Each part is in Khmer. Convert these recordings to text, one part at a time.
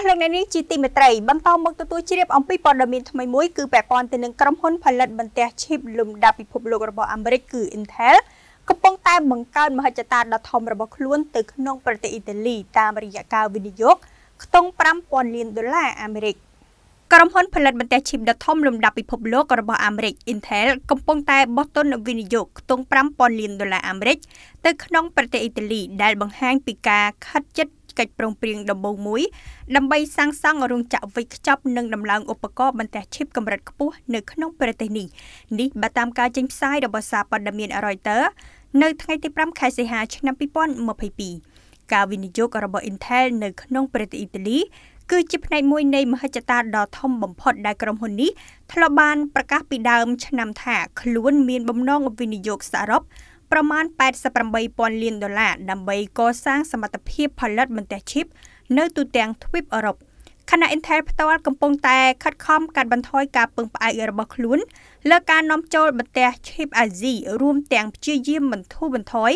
ស់លោកអ្នកនាងជាទីមេត្រីបន្តមកទទួលជ្រាបអំពីព័ត៌មានថ្មីមួយគឺពាក់ព័ន្ធទៅនឹងក្រុមហ៊ុនផលិតបន្ទះឈីបលំដាប់ពិភពលោករបស់អាមេរិកគឺ Intel កំពុង តែបង្កើនមហិច្ឆតាដ៏ធំរបស់ខ្លួន ទៅក្នុងប្រទេសអ៊ីតាលី តាមរយៈការវិនិយោគខ្ទង់5000លានដុល្លារអាមេរិកក្រុមហ៊ុនផលិតបន្ទះឈីបដ៏ធំលំដាប់ពិភពលោករបស់អាមេរិក Intel កំពុងតែបោះទុនវិនិយោគខ្ទង់5000លានដុល្លារអាមេរិកទៅក្នុងប្រទេសអ៊ីតាលី ដែលបង្ហាញពីការខិតជិតកិច្ចប្រឹងប្រែងដំបូងមួយដើម្បីសាងសង់រោងចក្រវេចខ្ចប់និងដំឡើងឧបករណ៍បន្ទះឈីបកម្រិតខ្ពស់នៅក្នុងប្រទេសនេះនេះបើតាមការចេញផ្សាយរបស់សារព័ត៌មាន Reuters នៅថ្ងៃទី5ខែសីហា ឆ្នាំ2022ការវិនិយោគរបស់ Intel នៅក្នុងប្រទេសអ៊ីតាលីគឺជាផ្នែកមួយនៃមហិច្ឆតាដ៏ធំបំផុតដែលក្រុមហ៊ុននេះធ្លាប់បានប្រកាសពីដើមឆ្នាំថាខ្លួនមានបំណងវិនិយោគសរុបប្រមាណ88,000លានដុល្លារដើម្បីកសាងសមត្ថភាពផលិតបន្ទះឈីបនៅទូទាំងទ្វីបអឺរ៉ុប។ខណៈ Intel ផ្ទាល់កំពុងតែខិតខំកាត់បន្ថយការពឹងផ្អែករបស់ខ្លួនលើការនាំចូលបន្ទះ chip AZ រួមទាំងព្យាយាមបន្ធូរបន្ថយ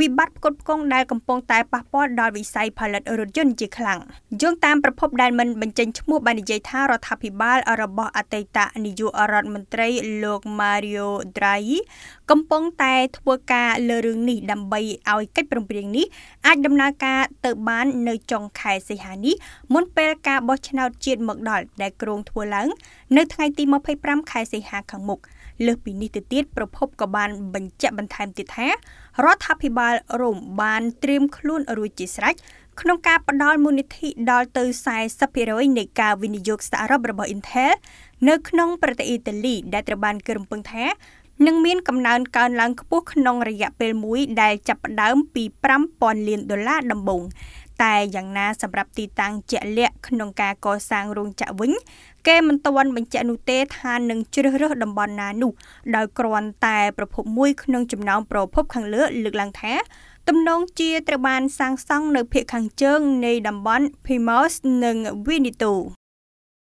វិបត្តិផ្គត់ផ្គង់ដែលកំពុងតែប៉ះពាល់ដល់វិស័យផលិតរថយន្តជាខ្លាំងយោងតាមប្រភពដែលមិនបញ្ចេញឈ្មោះបាននិយាយថារដ្ឋាភិបាលរបស់អតីតនាយករដ្ឋមន្ត្រីលោក Mario Draghi កំពុងតែធ្វើការលើរឿងនេះដើម្បីឲ្យកិច្ចព្រមព្រៀងនេះអាចដំណើរការទៅបាននៅចុងខែសីហានេះមុនពេលការបោះសឆ្នោតជាតិមកដល់ដែលគ្រោងធ្វើឡើងនៅថ្ងៃទី25ខែសីហាខាងមុខលើសពីនេះទៅទៀតប្រភពក៏បានបញ្ជាក់បន្ថែមទៀតថា រដ្ឋាភិបាលរ៉ូមបានត្រៀមខ្លួនរួចជាស្រេចក្នុងការផ្ដល់មូលនិធិដល់ទៅ40%នៃការវិនិយោគសហរដ្ឋរបស់ Intel នៅក្នុង ប្រទេសអ៊ីតាលី ដែលត្រូវបានគេរំពឹងថានឹងមានកំណើនកើនឡើងខ្ពស់ក្នុងរយៈពេលមួយដែលចាប់ផ្ដើមពី5000លានដុល្លារដំបូងតែយ៉ាងណាសម្រាប់ទីតាំងជាក់លាក់ក្នុងការកសាងរោងចក្រវិញគេមិនទាន់បញ្ជាក់នោះទេ ថានឹងជ្រើសរើសតំបន់ណានោះដោយគ្រាន់តែប្រភពមួយក្នុងចំណោមប្រភពខាងលើលើកឡើងថាទំនងជាត្រូវបាន សាងសង់នៅភាគខាងជើងនៃតំបន់ Primos និង Veneto